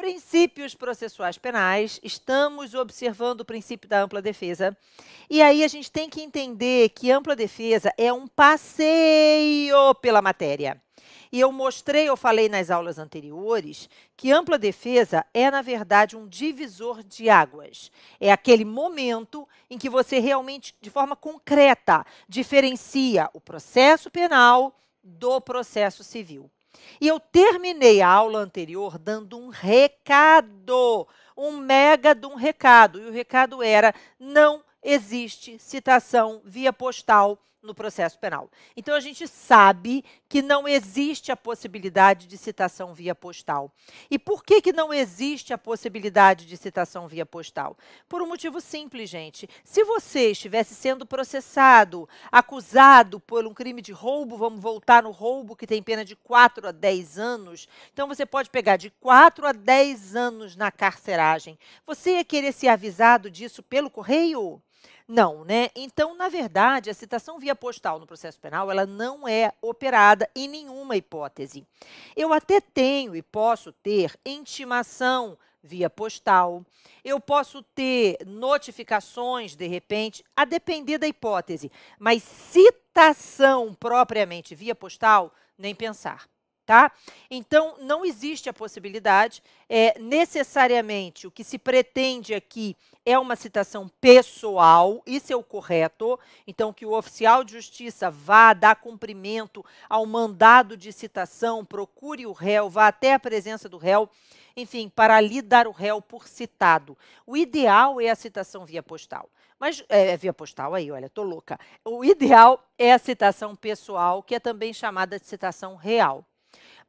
Princípios processuais penais, estamos observando o princípio da ampla defesa. E aí a gente tem que entender que ampla defesa é um passeio pela matéria. E eu mostrei, eu falei nas aulas anteriores, que ampla defesa é, na verdade, um divisor de águas. É aquele momento em que você realmente, de forma concreta, diferencia o processo penal do processo civil. E eu terminei a aula anterior dando um recado, um mega de um recado. E o recado era: não existe citação via postal no processo penal. Então a gente sabe que não existe a possibilidade de citação via postal. E por que que não existe a possibilidade de citação via postal? Por um motivo simples, gente. Se você estivesse sendo processado, acusado por um crime de roubo, vamos voltar no roubo que tem pena de 4 a 10 anos, então você pode pegar de 4 a 10 anos na carceragem. Você ia querer ser avisado disso pelo correio? Não, né? Então, na verdade, a citação via postal no processo penal, ela não é operada em nenhuma hipótese. Eu até tenho e posso ter intimação via postal. Eu posso ter notificações de repente, a depender da hipótese, mas citação propriamente via postal, nem pensar tá? Então, não existe a possibilidade, é, necessariamente, o que se pretende aqui é uma citação pessoal, isso é o correto, então que o oficial de justiça vá dar cumprimento ao mandado de citação, procure o réu, vá até a presença do réu, enfim, para ali dar o réu por citado. O ideal é a citação via postal. Mas é, é via postal aí, olha, tô louca. O ideal é a citação pessoal, que é também chamada de citação real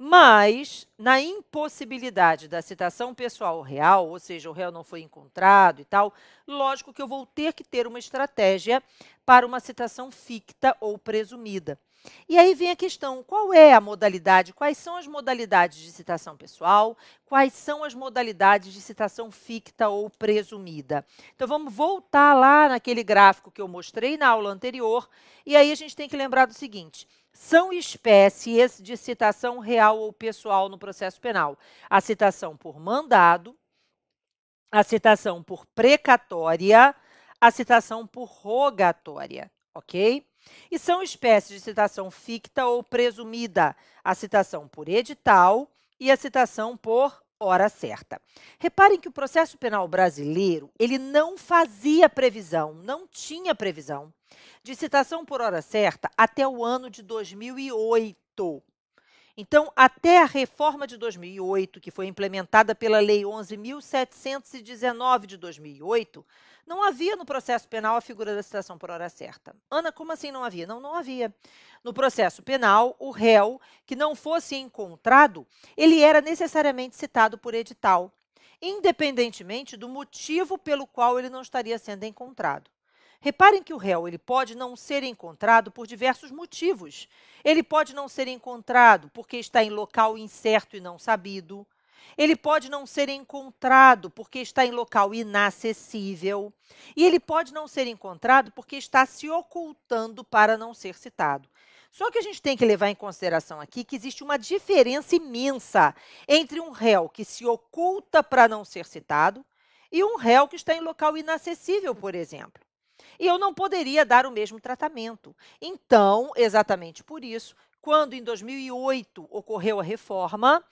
mas na impossibilidade da citação pessoal real, ou seja, o réu não foi encontrado e tal, lógico que eu vou ter que ter uma estratégia para uma citação ficta ou presumida. E aí vem a questão: qual é a modalidade? Quais são as modalidades de citação pessoal? Quais são as modalidades de citação ficta ou presumida? Então vamos voltar lá naquele gráfico que eu mostrei na aula anterior, e aí a gente tem que lembrar do seguinte: são espécies de citação real ou pessoal no processo penal. A citação por mandado, a citação por precatória, a citação por rogatória, ok? E são espécies de citação ficta ou presumida, a citação por edital e a citação por hora certa. Reparem que o processo penal brasileiro, ele não fazia previsão, não tinha previsão de citação por hora certa até o ano de 2008. Então, até a reforma de 2008, que foi implementada pela Lei 11.719 de 2008, não havia no processo penal a figura da citação por hora certa. Ana, como assim não havia? Não, não havia. No processo penal, o réu que não fosse encontrado, ele era necessariamente citado por edital, independentemente do motivo pelo qual ele não estaria sendo encontrado. Reparem que o réu ele pode não ser encontrado por diversos motivos. Ele pode não ser encontrado porque está em local incerto e não sabido. Ele pode não ser encontrado porque está em local inacessível. E ele pode não ser encontrado porque está se ocultando para não ser citado. Só que a gente tem que levar em consideração aqui que existe uma diferença imensa entre um réu que se oculta para não ser citado e um réu que está em local inacessível, por exemplo e eu não poderia dar o mesmo tratamento. Então, exatamente por isso, quando em 2008 ocorreu a reforma,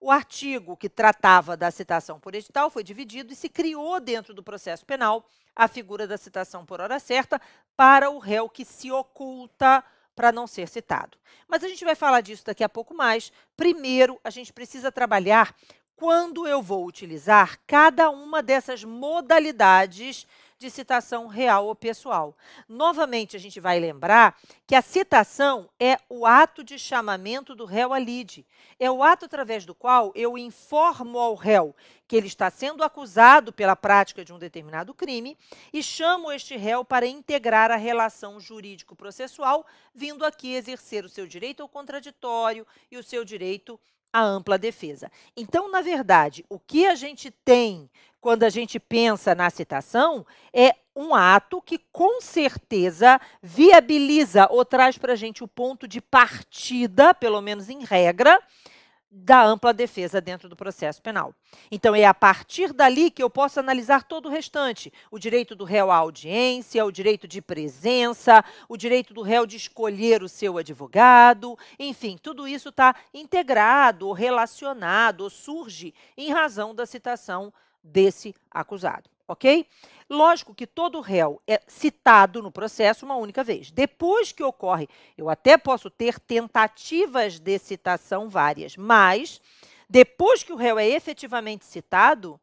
o artigo que tratava da citação por edital foi dividido e se criou dentro do processo penal a figura da citação por hora certa para o réu que se oculta para não ser citado. Mas a gente vai falar disso daqui a pouco mais. Primeiro, a gente precisa trabalhar quando eu vou utilizar cada uma dessas modalidades de citação real ou pessoal. Novamente, a gente vai lembrar que a citação é o ato de chamamento do réu à lide. É o ato através do qual eu informo ao réu que ele está sendo acusado pela prática de um determinado crime e chamo este réu para integrar a relação jurídico-processual, vindo aqui exercer o seu direito ao contraditório e o seu direito a ampla defesa. Então, na verdade, o que a gente tem quando a gente pensa na citação é um ato que com certeza viabiliza ou traz para a gente o ponto de partida, pelo menos em regra, da ampla defesa dentro do processo penal. Então, é a partir dali que eu posso analisar todo o restante: o direito do réu à audiência, o direito de presença, o direito do réu de escolher o seu advogado, enfim, tudo isso está integrado, relacionado, ou surge em razão da citação desse acusado, ok? Lógico que todo réu é citado no processo uma única vez. Depois que ocorre, eu até posso ter tentativas de citação várias, mas depois que o réu é efetivamente citado,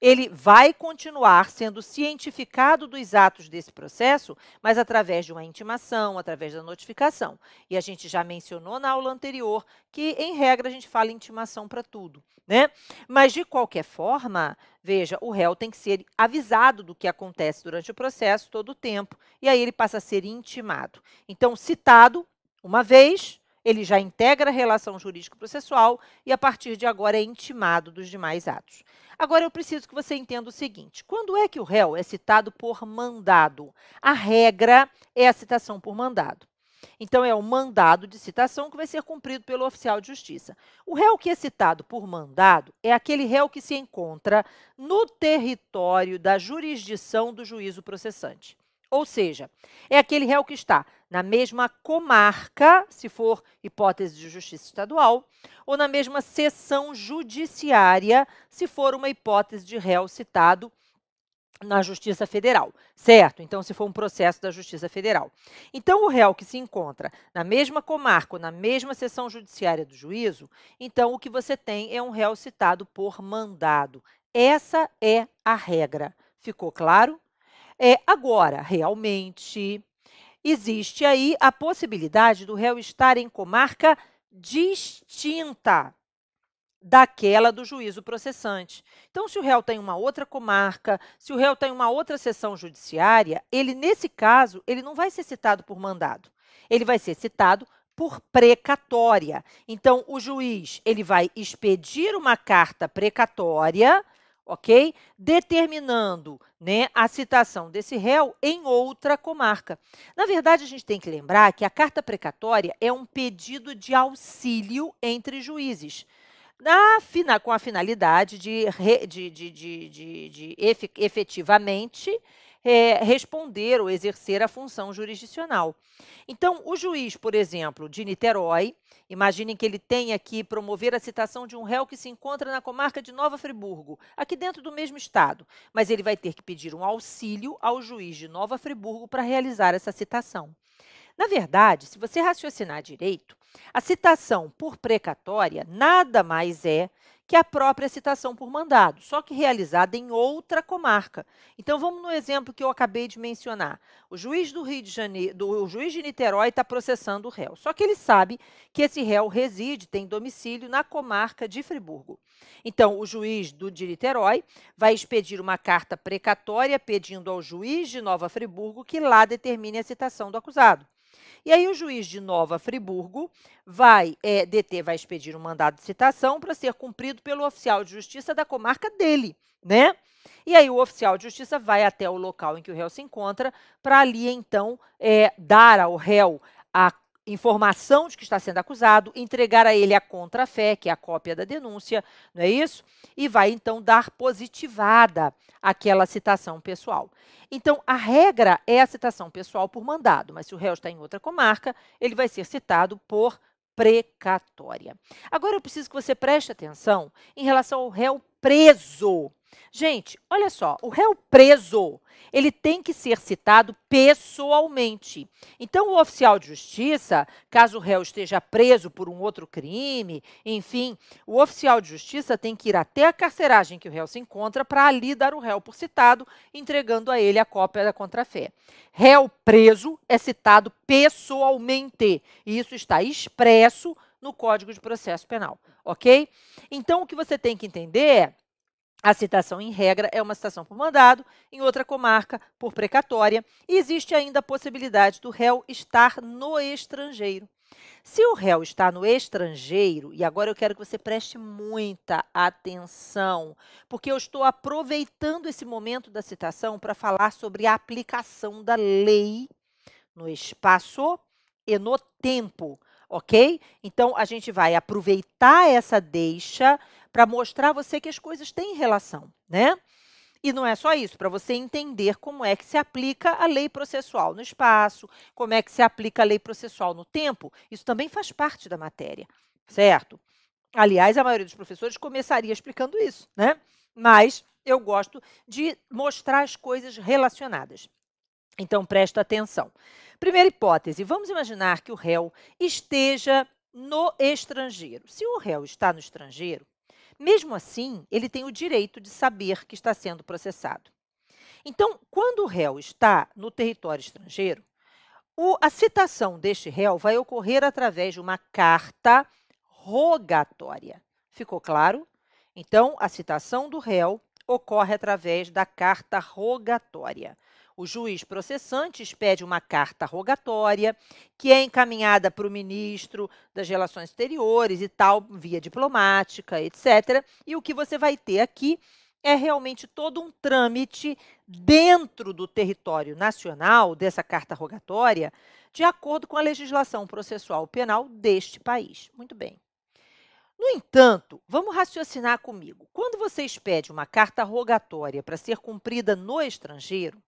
ele vai continuar sendo cientificado dos atos desse processo, mas através de uma intimação, através da notificação. E a gente já mencionou na aula anterior que, em regra, a gente fala intimação para tudo, né? Mas, de qualquer forma, veja, o réu tem que ser avisado do que acontece durante o processo todo o tempo, e aí ele passa a ser intimado. Então, citado uma vez, ele já integra a relação jurídico-processual e, a partir de agora, é intimado dos demais atos. Agora eu preciso que você entenda o seguinte: quando é que o réu é citado por mandado? A regra é a citação por mandado. Então, é o mandado de citação que vai ser cumprido pelo oficial de justiça. O réu que é citado por mandado é aquele réu que se encontra no território da jurisdição do juízo processante. Ou seja, é aquele réu que está na mesma comarca, se for hipótese de justiça estadual, ou na mesma seção judiciária, se for uma hipótese de réu citado na Justiça Federal, certo? Então, se for um processo da Justiça Federal. Então, o réu que se encontra na mesma comarca ou na mesma seção judiciária do juízo, então o que você tem é um réu citado por mandado. Essa é a regra. Ficou claro? É, agora, realmente, existe aí a possibilidade do réu estar em comarca distinta daquela do juízo processante. Então, se o réu tem uma outra comarca, se o réu tem uma outra sessão judiciária, ele, nesse caso, ele não vai ser citado por mandado. Ele vai ser citado por precatória. Então, o juiz ele vai expedir uma carta precatória ok? Determinando né, a citação desse réu em outra comarca. Na verdade, a gente tem que lembrar que a carta precatória é um pedido de auxílio entre juízes. Na, com a finalidade de, de, de, de, de efetivamente é, responder ou exercer a função jurisdicional. Então, o juiz, por exemplo, de Niterói, Imaginem que ele tenha que promover a citação de um réu que se encontra na comarca de Nova Friburgo, aqui dentro do mesmo estado, mas ele vai ter que pedir um auxílio ao juiz de Nova Friburgo para realizar essa citação. Na verdade, se você raciocinar direito, a citação por precatória nada mais é que a própria citação por mandado, só que realizada em outra comarca. Então vamos no exemplo que eu acabei de mencionar. O juiz do Rio de Janeiro, do, o juiz de Niterói está processando o réu, só que ele sabe que esse réu reside, tem domicílio na comarca de Friburgo. Então o juiz do de Niterói vai expedir uma carta precatória pedindo ao juiz de Nova Friburgo que lá determine a citação do acusado. E aí o juiz de Nova Friburgo vai é, deter, vai expedir um mandado de citação para ser cumprido pelo oficial de justiça da comarca dele, né? E aí o oficial de justiça vai até o local em que o réu se encontra para ali então é, dar ao réu a informação de que está sendo acusado, entregar a ele a contrafé, que é a cópia da denúncia, não é isso? E vai então dar positivada aquela citação pessoal. Então, a regra é a citação pessoal por mandado, mas se o réu está em outra comarca, ele vai ser citado por precatória. Agora eu preciso que você preste atenção em relação ao réu preso Gente, olha só, o réu preso, ele tem que ser citado pessoalmente. Então, o oficial de justiça, caso o réu esteja preso por um outro crime, enfim, o oficial de justiça tem que ir até a carceragem que o réu se encontra para ali dar o réu por citado, entregando a ele a cópia da contrafé. Réu preso é citado pessoalmente, e isso está expresso no Código de Processo Penal, ok? Então, o que você tem que entender é a citação, em regra, é uma citação por mandado, em outra comarca, por precatória, e existe ainda a possibilidade do réu estar no estrangeiro. Se o réu está no estrangeiro, e agora eu quero que você preste muita atenção, porque eu estou aproveitando esse momento da citação para falar sobre a aplicação da lei no espaço e no tempo ok? Então a gente vai aproveitar essa deixa para mostrar a você que as coisas têm relação, né? E não é só isso, para você entender como é que se aplica a lei processual no espaço, como é que se aplica a lei processual no tempo, isso também faz parte da matéria, certo? Aliás, a maioria dos professores começaria explicando isso, né? Mas eu gosto de mostrar as coisas relacionadas. Então presta atenção. Primeira hipótese, vamos imaginar que o réu esteja no estrangeiro. Se o réu está no estrangeiro, mesmo assim, ele tem o direito de saber que está sendo processado. Então, quando o réu está no território estrangeiro, o, a citação deste réu vai ocorrer através de uma carta rogatória. Ficou claro? Então, a citação do réu ocorre através da carta rogatória. O juiz processante expede uma carta rogatória, que é encaminhada para o ministro das Relações Exteriores e tal, via diplomática, etc. E o que você vai ter aqui é realmente todo um trâmite dentro do território nacional dessa carta rogatória, de acordo com a legislação processual penal deste país. Muito bem. No entanto, vamos raciocinar comigo. Quando você expede uma carta rogatória para ser cumprida no estrangeiro,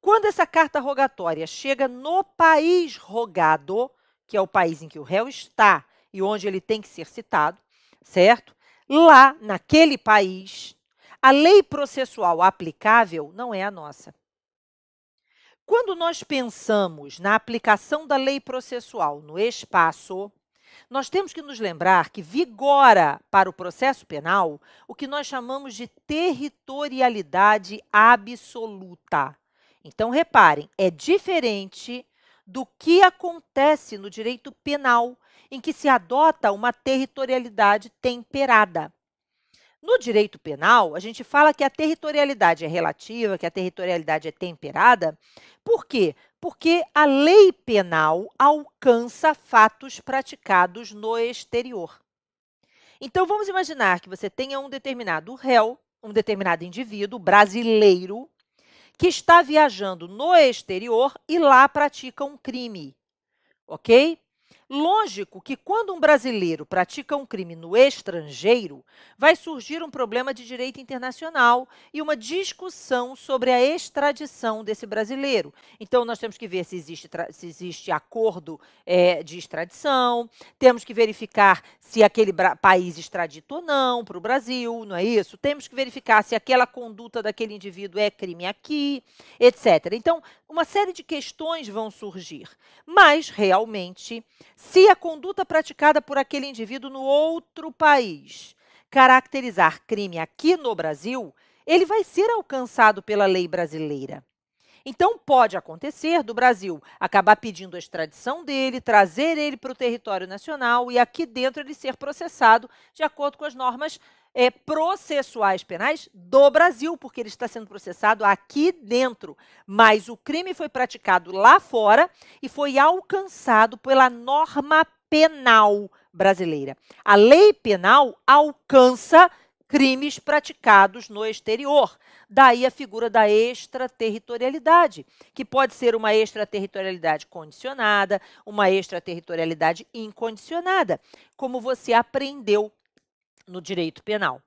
quando essa carta rogatória chega no país rogado, que é o país em que o réu está e onde ele tem que ser citado, certo? Lá, naquele país, a lei processual aplicável não é a nossa. Quando nós pensamos na aplicação da lei processual no espaço, nós temos que nos lembrar que vigora para o processo penal o que nós chamamos de territorialidade absoluta. Então, reparem, é diferente do que acontece no direito penal, em que se adota uma territorialidade temperada. No direito penal, a gente fala que a territorialidade é relativa, que a territorialidade é temperada. Por quê? Porque a lei penal alcança fatos praticados no exterior. Então, vamos imaginar que você tenha um determinado réu, um determinado indivíduo brasileiro, que está viajando no exterior e lá pratica um crime. Ok? Lógico que quando um brasileiro pratica um crime no estrangeiro, vai surgir um problema de direito internacional e uma discussão sobre a extradição desse brasileiro. Então, nós temos que ver se existe, se existe acordo é, de extradição, temos que verificar se aquele país extradita ou não para o Brasil, não é isso? Temos que verificar se aquela conduta daquele indivíduo é crime aqui, etc. Então, uma série de questões vão surgir. Mas, realmente, se a conduta praticada por aquele indivíduo no outro país caracterizar crime aqui no Brasil, ele vai ser alcançado pela lei brasileira. Então, pode acontecer do Brasil acabar pedindo a extradição dele, trazer ele para o território nacional e aqui dentro ele ser processado de acordo com as normas é, processuais penais do Brasil, porque ele está sendo processado aqui dentro. Mas o crime foi praticado lá fora e foi alcançado pela norma penal brasileira. A lei penal alcança crimes praticados no exterior. Daí a figura da extraterritorialidade, que pode ser uma extraterritorialidade condicionada, uma extraterritorialidade incondicionada, como você aprendeu no direito penal.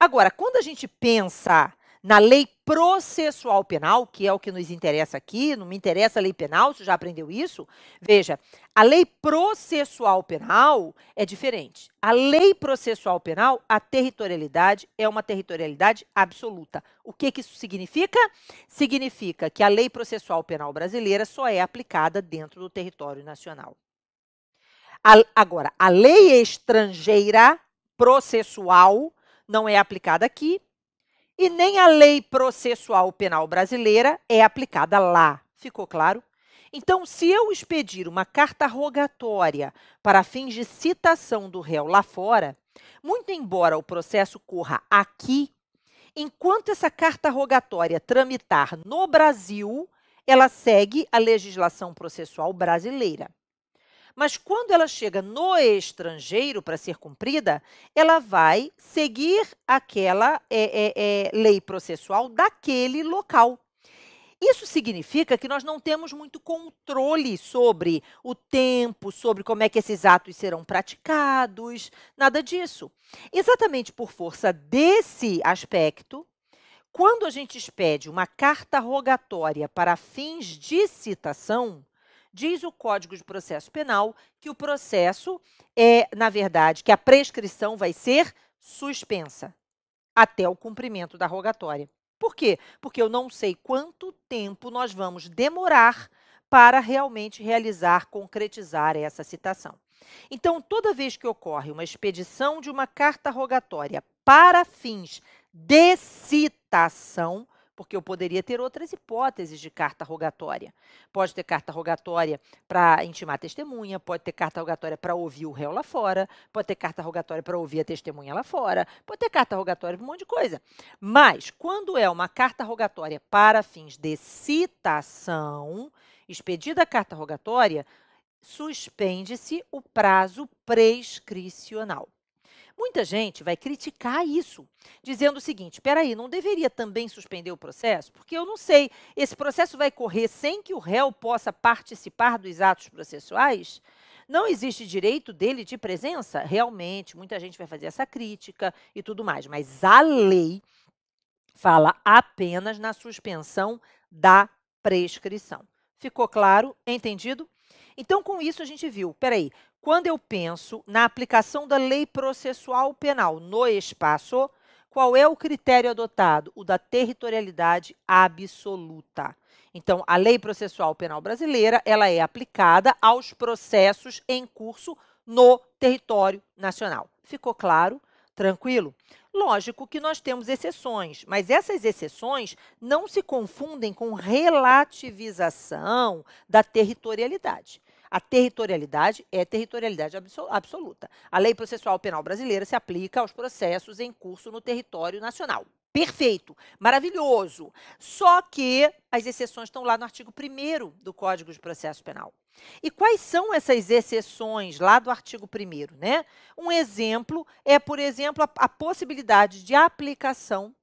Agora, quando a gente pensa na lei processual penal, que é o que nos interessa aqui, não me interessa a lei penal, você já aprendeu isso? Veja, a lei processual penal é diferente. A lei processual penal, a territorialidade é uma territorialidade absoluta. O que, que isso significa? Significa que a lei processual penal brasileira só é aplicada dentro do território nacional. A, agora, a lei estrangeira processual não é aplicada aqui e nem a lei processual penal brasileira é aplicada lá. Ficou claro? Então, se eu expedir uma carta rogatória para fins de citação do réu lá fora, muito embora o processo corra aqui, enquanto essa carta rogatória tramitar no Brasil, ela segue a legislação processual brasileira. Mas quando ela chega no estrangeiro para ser cumprida, ela vai seguir aquela é, é, é, lei processual daquele local. Isso significa que nós não temos muito controle sobre o tempo, sobre como é que esses atos serão praticados, nada disso. Exatamente por força desse aspecto, quando a gente expede uma carta rogatória para fins de citação, Diz o Código de Processo Penal que o processo é, na verdade, que a prescrição vai ser suspensa até o cumprimento da rogatória. Por quê? Porque eu não sei quanto tempo nós vamos demorar para realmente realizar, concretizar essa citação. Então, toda vez que ocorre uma expedição de uma carta rogatória para fins de citação, porque eu poderia ter outras hipóteses de carta rogatória. Pode ter carta rogatória para intimar testemunha, pode ter carta rogatória para ouvir o réu lá fora, pode ter carta rogatória para ouvir a testemunha lá fora, pode ter carta rogatória para um monte de coisa. Mas, quando é uma carta rogatória para fins de citação, expedida a carta rogatória, suspende-se o prazo prescricional. Muita gente vai criticar isso, dizendo o seguinte: peraí, não deveria também suspender o processo? Porque eu não sei, esse processo vai correr sem que o réu possa participar dos atos processuais? Não existe direito dele de presença? Realmente, muita gente vai fazer essa crítica e tudo mais, mas a lei fala apenas na suspensão da prescrição. Ficou claro? Entendido? Então, com isso, a gente viu, peraí, quando eu penso na aplicação da lei processual penal no espaço, qual é o critério adotado? O da territorialidade absoluta. Então, a lei processual penal brasileira, ela é aplicada aos processos em curso no território nacional. Ficou claro? Tranquilo? Lógico que nós temos exceções, mas essas exceções não se confundem com relativização da territorialidade. A territorialidade é territorialidade absoluta. A lei processual penal brasileira se aplica aos processos em curso no território nacional. Perfeito, maravilhoso. Só que as exceções estão lá no artigo 1 do Código de Processo Penal. E quais são essas exceções lá do artigo 1 né? Um exemplo é, por exemplo, a, a possibilidade de aplicação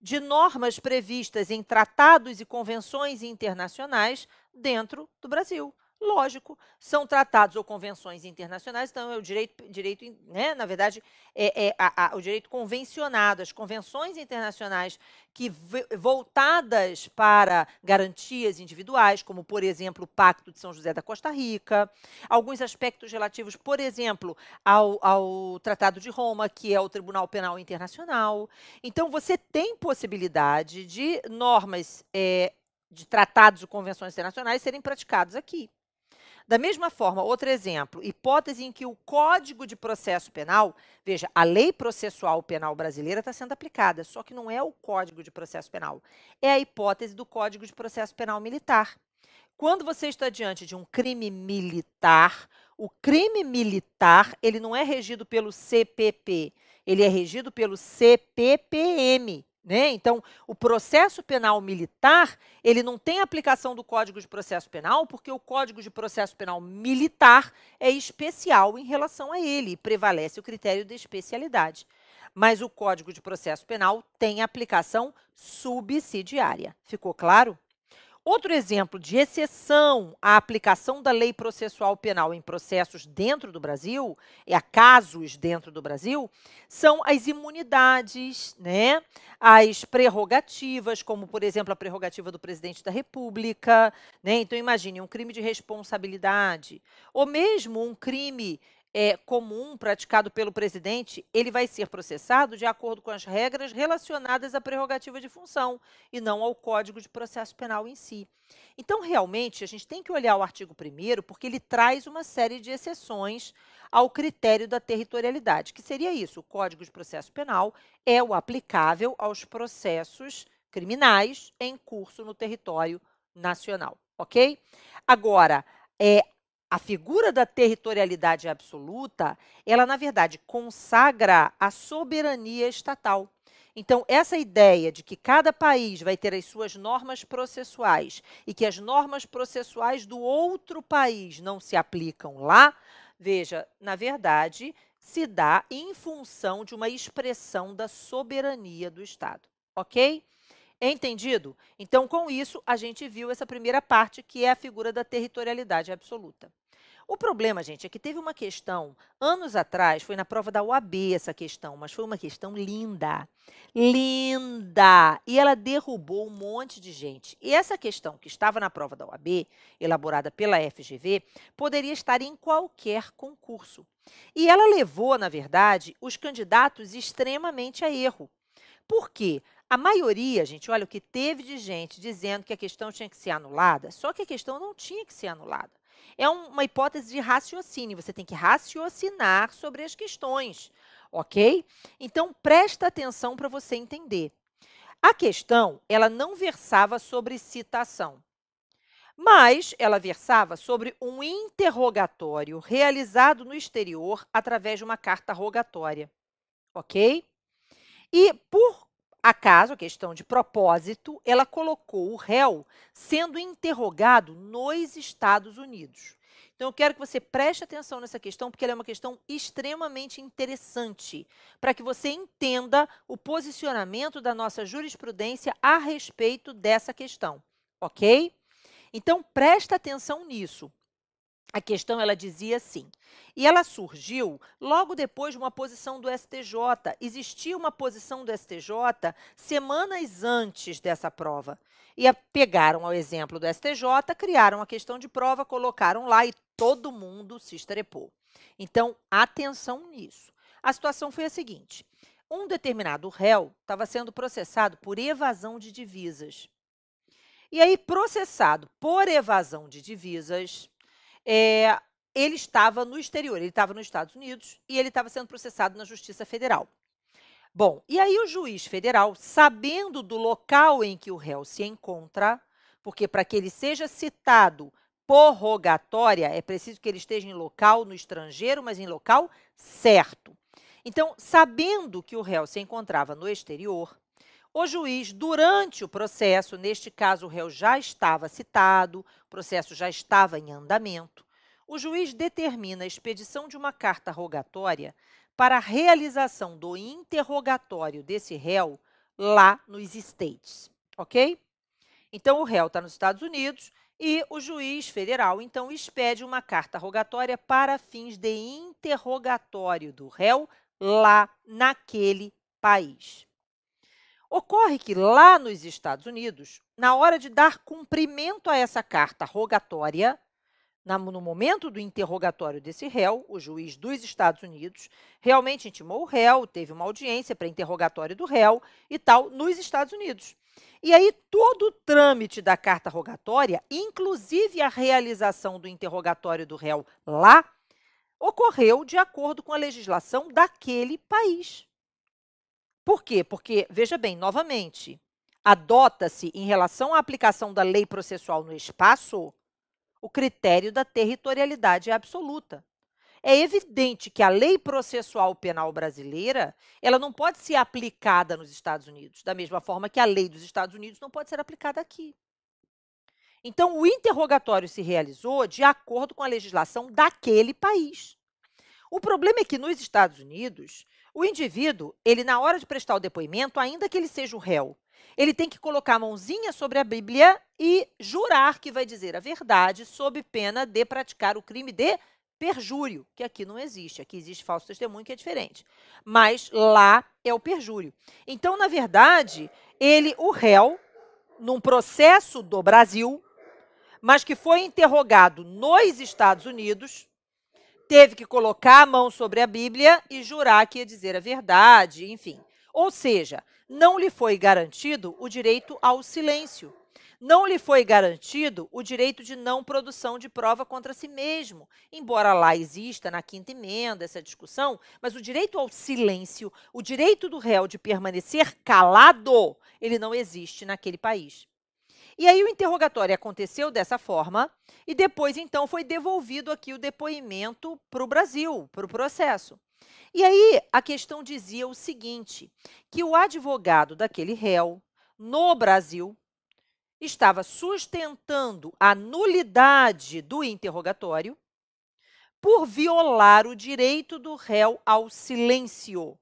de normas previstas em tratados e convenções internacionais dentro do Brasil. Lógico, são tratados ou convenções internacionais, então é o direito, direito né, na verdade, é, é a, a, o direito convencionado, as convenções internacionais que voltadas para garantias individuais, como, por exemplo, o Pacto de São José da Costa Rica, alguns aspectos relativos, por exemplo, ao, ao Tratado de Roma, que é o Tribunal Penal Internacional. Então, você tem possibilidade de normas. É, de tratados e convenções internacionais serem praticados aqui. Da mesma forma, outro exemplo, hipótese em que o Código de Processo Penal, veja, a lei processual penal brasileira está sendo aplicada, só que não é o Código de Processo Penal, é a hipótese do Código de Processo Penal Militar. Quando você está diante de um crime militar, o crime militar, ele não é regido pelo CPP, ele é regido pelo CPPM, né? Então, o processo penal militar, ele não tem aplicação do Código de Processo Penal, porque o Código de Processo Penal militar é especial em relação a ele, e prevalece o critério da especialidade. Mas o Código de Processo Penal tem aplicação subsidiária. Ficou claro? Outro exemplo de exceção à aplicação da lei processual penal em processos dentro do Brasil, e é a casos dentro do Brasil, são as imunidades, né? as prerrogativas, como, por exemplo, a prerrogativa do presidente da República. Né? Então, imagine um crime de responsabilidade, ou mesmo um crime é, comum praticado pelo presidente, ele vai ser processado de acordo com as regras relacionadas à prerrogativa de função e não ao Código de Processo Penal em si. Então, realmente, a gente tem que olhar o artigo 1 porque ele traz uma série de exceções ao critério da territorialidade, que seria isso: o Código de Processo Penal é o aplicável aos processos criminais em curso no território nacional, ok? Agora, é, a figura da territorialidade absoluta, ela na verdade consagra a soberania estatal. Então, essa ideia de que cada país vai ter as suas normas processuais e que as normas processuais do outro país não se aplicam lá, veja, na verdade, se dá em função de uma expressão da soberania do Estado, ok? Entendido? Então, com isso, a gente viu essa primeira parte, que é a figura da territorialidade absoluta. O problema, gente, é que teve uma questão, anos atrás, foi na prova da UAB essa questão, mas foi uma questão linda. Linda! E ela derrubou um monte de gente. E essa questão que estava na prova da UAB, elaborada pela FGV, poderia estar em qualquer concurso. E ela levou, na verdade, os candidatos extremamente a erro. Por quê? A maioria, gente, olha o que teve de gente dizendo que a questão tinha que ser anulada, só que a questão não tinha que ser anulada. É um, uma hipótese de raciocínio, você tem que raciocinar sobre as questões, ok? Então, presta atenção para você entender. A questão, ela não versava sobre citação, mas ela versava sobre um interrogatório realizado no exterior através de uma carta rogatória, ok? E por Acaso a questão de propósito, ela colocou o réu sendo interrogado nos Estados Unidos. Então, eu quero que você preste atenção nessa questão, porque ela é uma questão extremamente interessante, para que você entenda o posicionamento da nossa jurisprudência a respeito dessa questão, ok? Então, preste atenção nisso. A questão ela dizia assim, e ela surgiu logo depois de uma posição do STJ. Existia uma posição do STJ semanas antes dessa prova. E a, pegaram ao exemplo do STJ, criaram a questão de prova, colocaram lá e todo mundo se estrepou. Então, atenção nisso. A situação foi a seguinte: um determinado réu estava sendo processado por evasão de divisas. E aí, processado por evasão de divisas, é, ele estava no exterior, ele estava nos Estados Unidos e ele estava sendo processado na Justiça Federal. Bom, e aí o juiz federal, sabendo do local em que o réu se encontra, porque para que ele seja citado por rogatória, é preciso que ele esteja em local no estrangeiro, mas em local certo. Então, sabendo que o réu se encontrava no exterior, o juiz, durante o processo, neste caso o réu já estava citado, o processo já estava em andamento, o juiz determina a expedição de uma carta rogatória para a realização do interrogatório desse réu lá nos States, ok? Então, o réu está nos Estados Unidos e o juiz federal, então, expede uma carta rogatória para fins de interrogatório do réu lá naquele país. Ocorre que lá nos Estados Unidos, na hora de dar cumprimento a essa carta rogatória, no momento do interrogatório desse réu, o juiz dos Estados Unidos realmente intimou o réu, teve uma audiência para interrogatório do réu e tal, nos Estados Unidos. E aí, todo o trâmite da carta rogatória, inclusive a realização do interrogatório do réu lá, ocorreu de acordo com a legislação daquele país. Por quê? Porque, veja bem, novamente, adota-se em relação à aplicação da lei processual no espaço o critério da territorialidade absoluta. É evidente que a lei processual penal brasileira, ela não pode ser aplicada nos Estados Unidos, da mesma forma que a lei dos Estados Unidos não pode ser aplicada aqui. Então, o interrogatório se realizou de acordo com a legislação daquele país. O problema é que nos Estados Unidos o indivíduo, ele na hora de prestar o depoimento, ainda que ele seja o réu, ele tem que colocar a mãozinha sobre a Bíblia e jurar que vai dizer a verdade sob pena de praticar o crime de perjúrio, que aqui não existe, aqui existe falso testemunho que é diferente. Mas lá é o perjúrio. Então, na verdade, ele, o réu, num processo do Brasil, mas que foi interrogado nos Estados Unidos, teve que colocar a mão sobre a Bíblia e jurar que ia dizer a verdade, enfim. Ou seja, não lhe foi garantido o direito ao silêncio. Não lhe foi garantido o direito de não produção de prova contra si mesmo, embora lá exista na quinta emenda essa discussão, mas o direito ao silêncio, o direito do réu de permanecer calado, ele não existe naquele país. E aí o interrogatório aconteceu dessa forma e depois então foi devolvido aqui o depoimento para o Brasil, para o processo. E aí a questão dizia o seguinte, que o advogado daquele réu no Brasil estava sustentando a nulidade do interrogatório por violar o direito do réu ao silêncio.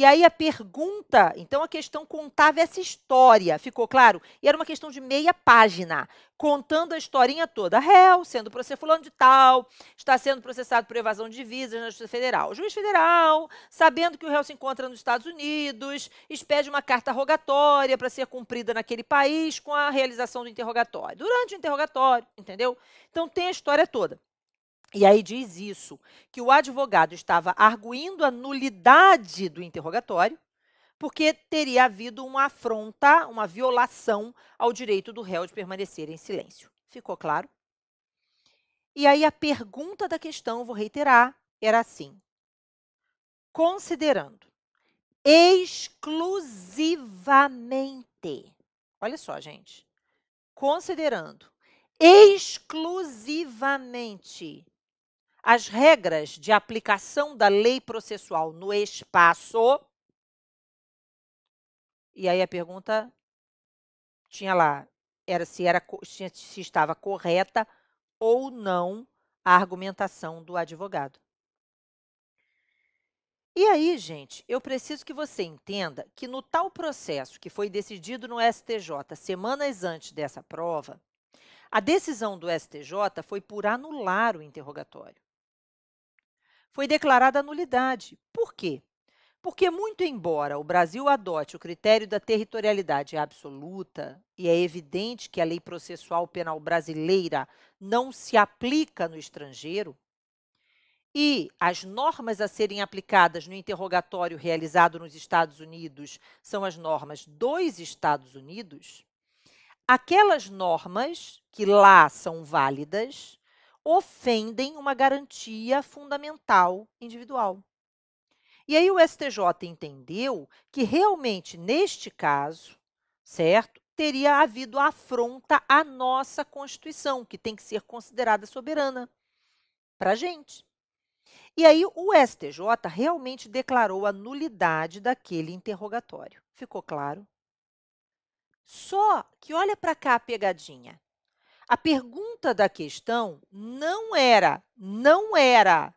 E aí a pergunta, então a questão contava essa história, ficou claro? E era uma questão de meia página, contando a historinha toda. Réu, sendo processado fulano de tal, está sendo processado por evasão de divisas na Justiça Federal. O juiz federal, sabendo que o réu se encontra nos Estados Unidos, expede uma carta rogatória para ser cumprida naquele país com a realização do interrogatório. Durante o interrogatório, entendeu? Então tem a história toda. E aí diz isso, que o advogado estava arguindo a nulidade do interrogatório, porque teria havido uma afronta, uma violação ao direito do réu de permanecer em silêncio. Ficou claro? E aí a pergunta da questão, vou reiterar, era assim: considerando exclusivamente, olha só, gente, considerando exclusivamente as regras de aplicação da lei processual no espaço. E aí a pergunta tinha lá era se era se estava correta ou não a argumentação do advogado. E aí, gente, eu preciso que você entenda que no tal processo que foi decidido no STJ semanas antes dessa prova, a decisão do STJ foi por anular o interrogatório foi declarada nulidade. Por quê? Porque, muito embora o Brasil adote o critério da territorialidade absoluta, e é evidente que a lei processual penal brasileira não se aplica no estrangeiro, e as normas a serem aplicadas no interrogatório realizado nos Estados Unidos são as normas dos Estados Unidos, aquelas normas que lá são válidas ofendem uma garantia fundamental individual. E aí o STJ entendeu que realmente neste caso, certo, teria havido afronta à nossa Constituição, que tem que ser considerada soberana para a gente. E aí o STJ realmente declarou a nulidade daquele interrogatório. Ficou claro? Só que olha para cá a pegadinha. A pergunta da questão não era, não era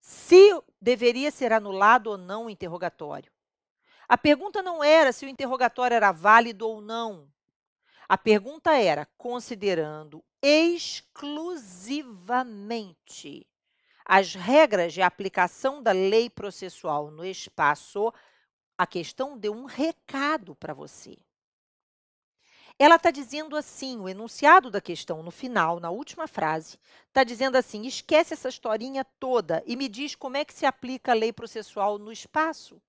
se deveria ser anulado ou não o interrogatório. A pergunta não era se o interrogatório era válido ou não. A pergunta era, considerando exclusivamente as regras de aplicação da lei processual no espaço, a questão deu um recado para você. Ela está dizendo assim, o enunciado da questão no final, na última frase, está dizendo assim: esquece essa historinha toda e me diz como é que se aplica a lei processual no espaço.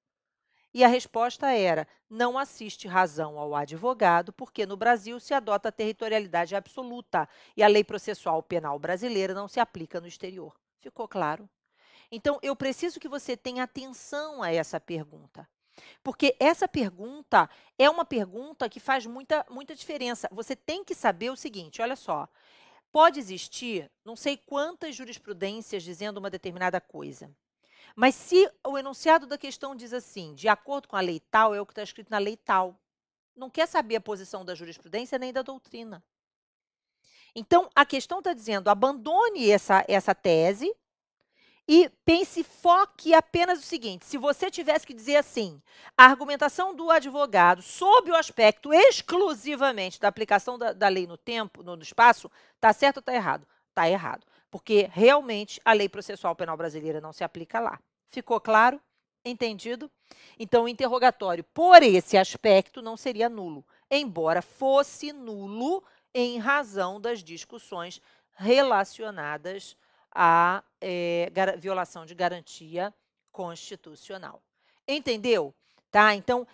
E a resposta era: não assiste razão ao advogado, porque no Brasil se adota a territorialidade absoluta e a lei processual penal brasileira não se aplica no exterior. Ficou claro? Então, eu preciso que você tenha atenção a essa pergunta. Porque essa pergunta é uma pergunta que faz muita, muita diferença. Você tem que saber o seguinte: olha só. Pode existir não sei quantas jurisprudências dizendo uma determinada coisa. Mas se o enunciado da questão diz assim, de acordo com a lei tal, é o que está escrito na lei tal. Não quer saber a posição da jurisprudência nem da doutrina. Então, a questão está dizendo: abandone essa, essa tese e pense, foque apenas o seguinte: se você tivesse que dizer assim, a argumentação do advogado sob o aspecto exclusivamente da aplicação da, da lei no tempo, no, no espaço, está certo ou está errado? Está errado. Porque realmente a lei processual penal brasileira não se aplica lá. Ficou claro? Entendido? Então, o interrogatório, por esse aspecto, não seria nulo, embora fosse nulo em razão das discussões relacionadas a é, violação de garantia constitucional. Entendeu? Tá? Então,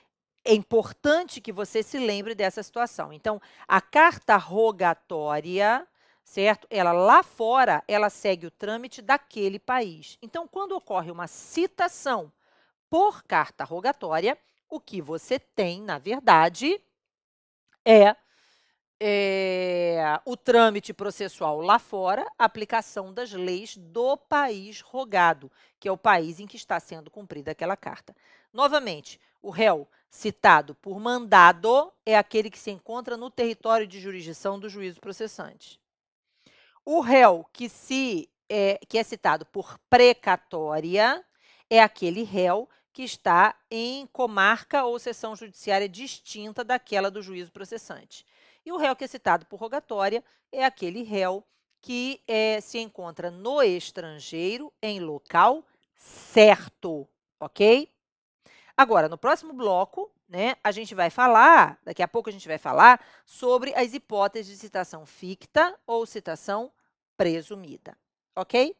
é importante que você se lembre dessa situação. Então, a carta rogatória, certo? Ela lá fora, ela segue o trâmite daquele país. Então, quando ocorre uma citação por carta rogatória, o que você tem, na verdade, é é, o trâmite processual lá fora, aplicação das leis do país rogado, que é o país em que está sendo cumprida aquela carta. Novamente, o réu citado por mandado é aquele que se encontra no território de jurisdição do juízo processante. O réu que, se, é, que é citado por precatória é aquele réu que está em comarca ou seção judiciária distinta daquela do juízo processante. E o réu que é citado por rogatória é aquele réu que é, se encontra no estrangeiro, em local certo, ok? Agora, no próximo bloco, né, a gente vai falar, daqui a pouco a gente vai falar sobre as hipóteses de citação ficta ou citação presumida, ok?